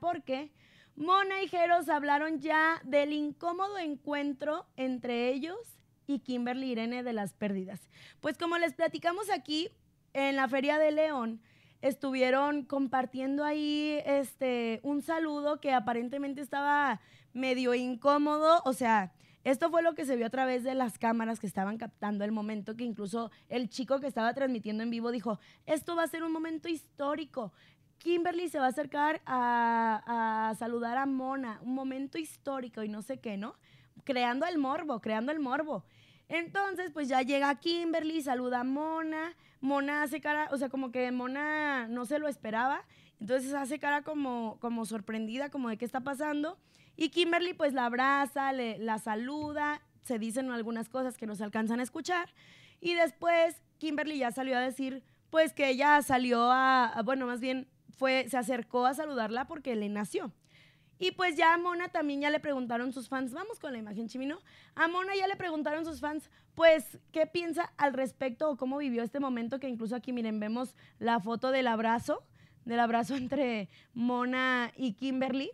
porque Mona y Jeros hablaron ya del incómodo encuentro entre ellos y Kimberly Irene de las pérdidas. Pues como les platicamos aquí en la Feria de León, estuvieron compartiendo ahí este un saludo que aparentemente estaba medio incómodo, o sea, esto fue lo que se vio a través de las cámaras que estaban captando el momento que incluso el chico que estaba transmitiendo en vivo dijo, esto va a ser un momento histórico, Kimberly se va a acercar a, saludar a Mona, un momento histórico y no sé qué, ¿no? Creando el morbo, creando el morbo. Entonces, pues ya llega Kimberly, saluda a Mona, Mona hace cara, o sea, como que Mona no se lo esperaba, entonces hace cara como, como sorprendida, como de qué está pasando, y Kimberly pues la abraza, le, la saluda, se dicen algunas cosas que no se alcanzan a escuchar, y después Kimberly ya salió a decir, pues que ella salió a bueno, más bien se acercó a saludarla porque le nació. Y pues ya a Mona también ya le preguntaron sus fans, vamos con la imagen chimino, a Mona ya le preguntaron sus fans, pues, ¿qué piensa al respecto o cómo vivió este momento? Que incluso aquí, miren, vemos la foto del abrazo, del abrazo entre Mona y Kimberly.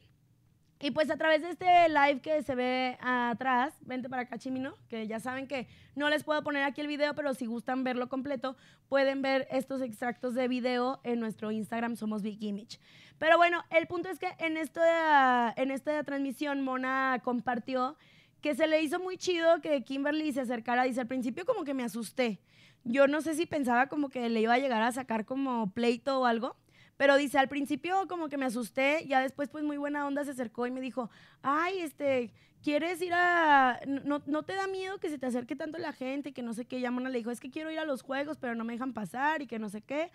Y pues a través de este live que se ve atrás, vente para acá, Chimino, que ya saben que no les puedo poner aquí el video, pero si gustan verlo completo, pueden ver estos extractos de video en nuestro Instagram, somos Big Image. Pero bueno, el punto es que en, en esta transmisión Mona compartió que se le hizo muy chido que Kimberly se acercara. Dice, al principio como que me asusté. Yo no sé si pensaba como que le iba a llegar a sacar como pleito o algo, pero dice, al principio como que me asusté, ya después pues muy buena onda se acercó y me dijo, ay, este, ¿quieres ir a...? No, te da miedo que se te acerque tanto la gente y que no sé qué? Ya Mona le dijo, es que quiero ir a los juegos, pero no me dejan pasar y que no sé qué.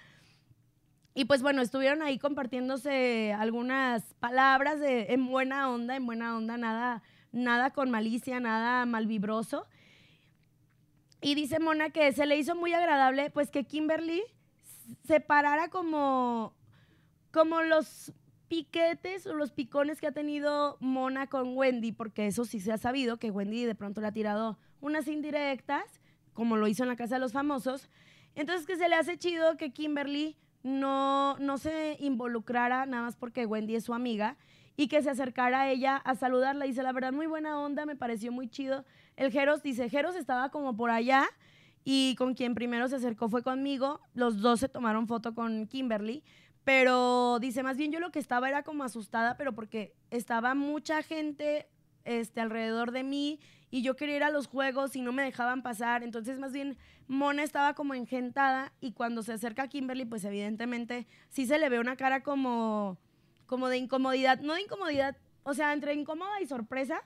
Y pues bueno, estuvieron ahí compartiéndose algunas palabras de, en buena onda, en buena onda, nada, nada con malicia, nada malvibroso. Y dice Mona que se le hizo muy agradable, pues que Kimberly se parara como como los piquetes o los picones que ha tenido Mona con Wendy, porque eso sí se ha sabido, que Wendy de pronto le ha tirado unas indirectas, como lo hizo en la Casa de los Famosos. Entonces que se le hace chido que Kimberly no, se involucrara nada más porque Wendy es su amiga y que se acercara a ella a saludarla. Dice, la verdad, muy buena onda, me pareció muy chido. El Jeros dice, Jeros estaba como por allá y con quien primero se acercó fue conmigo. Los dos se tomaron foto con Kimberly. Pero dice, más bien yo lo que estaba era como asustada, pero porque estaba mucha gente este, alrededor de mí y yo quería ir a los juegos y no me dejaban pasar. Entonces, más bien, Mona estaba como engentada y cuando se acerca a Kimberly, pues evidentemente sí se le ve una cara como, como de incomodidad. No de incomodidad, o sea, entre incómoda y sorpresa,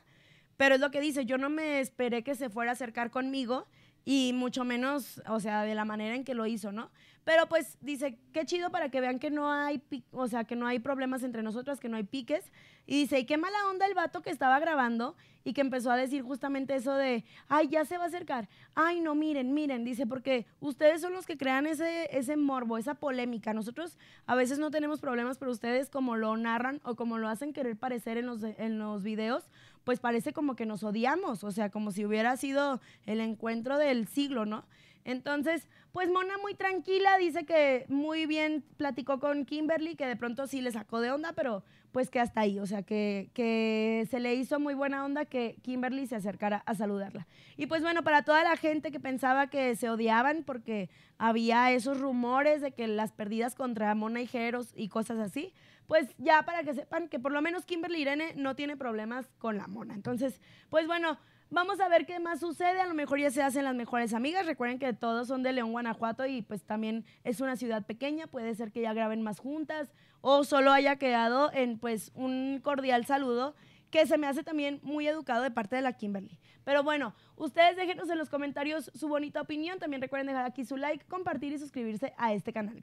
pero es lo que dice, yo no me esperé que se fuera a acercar conmigo y mucho menos, o sea, de la manera en que lo hizo, ¿no? Pero pues dice, qué chido para que vean que no hay, o sea, que no hay problemas entre nosotras, que no hay piques. Y dice, y qué mala onda el vato que estaba grabando y que empezó a decir justamente eso de, ay, ya se va a acercar, ay, no, miren, miren, dice, porque ustedes son los que crean ese, ese morbo, esa polémica. Nosotros a veces no tenemos problemas, pero ustedes como lo narran o como lo hacen querer parecer los, en los videos, pues parece como que nos odiamos, o sea, como si hubiera sido el encuentro del siglo, ¿no? Entonces, pues Mona muy tranquila, dice que muy bien platicó con Kimberly, que de pronto sí le sacó de onda, pero pues que hasta ahí, o sea, que, se le hizo muy buena onda que Kimberly se acercara a saludarla. Y pues bueno, para toda la gente que pensaba que se odiaban porque había esos rumores de que las perdidas contra Mona y Jeros y cosas así, pues ya para que sepan que por lo menos Kimberly Irene no tiene problemas con la Mona. Entonces, pues bueno, Vamos a ver qué más sucede. A lo mejor ya se hacen las mejores amigas. Recuerden que todos son de León, Guanajuato y pues también es una ciudad pequeña. Puede ser que ya graben más juntas o solo haya quedado en pues un cordial saludo que se me hace también muy educado de parte de la Kimberly. Pero bueno, ustedes déjenos en los comentarios su bonita opinión. También recuerden dejar aquí su like, compartir y suscribirse a este canal.